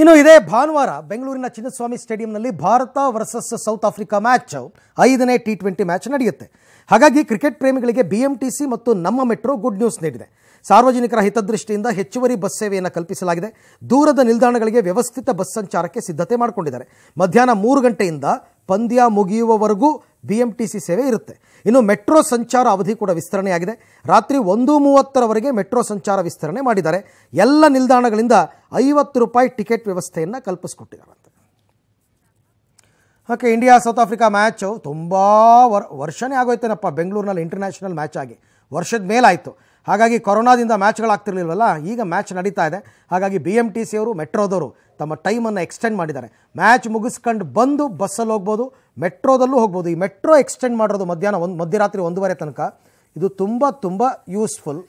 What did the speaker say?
ಇನ್ನು ಇದೇ ಭಾನುವಾರ ಬೆಂಗಳೂರಿನ ಚಿನ್ನಸ್ವಾಮಿ ಸ್ಟೇಡಿಯಂನಲ್ಲಿ Bharat versus south Africa match ಐದನೇ ಟಿ ಟ್ವೆಂಟಿ ಮ್ಯಾಚ್ ನಡೆಯುತ್ತೆ ಹಾಗಾಗಿ ಕ್ರಿಕೆಟ್ ಪ್ರೇಮಿಗಳಿಗೆ ಬಿಎಂಟಿಸಿ ಮತ್ತು ನಮ್ಮ ಮೆಟ್ರೋ ಗುಡ್ ನ್ಯೂಸ್ ನೀಡಿದೆ ಸಾರ್ವಜನಿಕರ ಹಿತದೃಷ್ಟಿಯಿಂದ ಹೆಚ್ಚುವರಿ ಬಸ್ ಸೇವೆಯನ್ನು ಕಲ್ಪಿಸಲಾಗಿದೆ ದೂರದ ನಿಲ್ದಾಣಗಳಿಗೆ ವ್ಯವಸ್ಥಿತ ಬಸ್ ಸಂಚಾರಕ್ಕೆ ಸಿದ್ಧತೆ ಮಾಡಿಕೊಂಡಿದ್ದಾರೆ ಮಧ್ಯಾಹ್ನ ಮೂರು ಗಂಟೆಯಿಂದ ಪಂದ್ಯ ಮುಗಿಯುವವರೆಗೂ ಬಿ ಎಂ ಟಿ ಸಿ ಸೇವೆ ಇರುತ್ತೆ ಇನ್ನು ಮೆಟ್ರೋ ಸಂಚಾರ ಅವಧಿ ಕೂಡ ವಿಸ್ತರಣೆಯಾಗಿದೆ ರಾತ್ರಿ ಒಂದು ಮೂವತ್ತರವರೆಗೆ ಮೆಟ್ರೋ ಸಂಚಾರ ವಿಸ್ತರಣೆ ಮಾಡಿದ್ದಾರೆ ಎಲ್ಲ ನಿಲ್ದಾಣಗಳಿಂದ ಐವತ್ತು ರೂಪಾಯಿ ಟಿಕೆಟ್ ವ್ಯವಸ್ಥೆಯನ್ನು ಕಲ್ಪಿಸ್ಕೊಟ್ಟಿದ್ದಾರಂತೆ okay India south Africa match ತುಂಬ ವರ್ ವರ್ಷನೇ ಆಗೋಯ್ತೇನಪ್ಪ ಬೆಂಗಳೂರಿನಲ್ಲಿ ಇಂಟರ್ನ್ಯಾಷನಲ್ ಮ್ಯಾಚ್ ಆಗಿ ವರ್ಷದ ಮೇಲಾಯಿತು ಹಾಗಾಗಿ ಕೊರೋನಾದಿಂದ ಮ್ಯಾಚ್ಗಳಾಗ್ತಿರ್ಲಿಲ್ವಲ್ಲ ಈಗ ಮ್ಯಾಚ್ ನಡೀತಾ ಇದೆ ಹಾಗಾಗಿ ಬಿ ಎಮ್ ಟಿ ಸಿಯವರು ಮೆಟ್ರೋದವರು ತಮ್ಮ ಟೈಮನ್ನು ಎಕ್ಸ್ಟೆಂಡ್ ಮಾಡಿದ್ದಾರೆ ಮ್ಯಾಚ್ ಮುಗಿಸ್ಕೊಂಡು ಬಂದು ಬಸ್ಸಲ್ಲಿ ಹೋಗ್ಬೋದು ಮೆಟ್ರೋದಲ್ಲೂ ಹೋಗ್ಬೋದು ಈ ಮೆಟ್ರೋ ಎಕ್ಸ್ಟೆಂಡ್ ಮಾಡಿರೋದು ಮಧ್ಯಾಹ್ನ ಒಂದು ಮಧ್ಯರಾತ್ರಿ ಒಂದೂವರೆ ತನಕ ಇದು ತುಂಬ ತುಂಬ ಯೂಸ್ಫುಲ್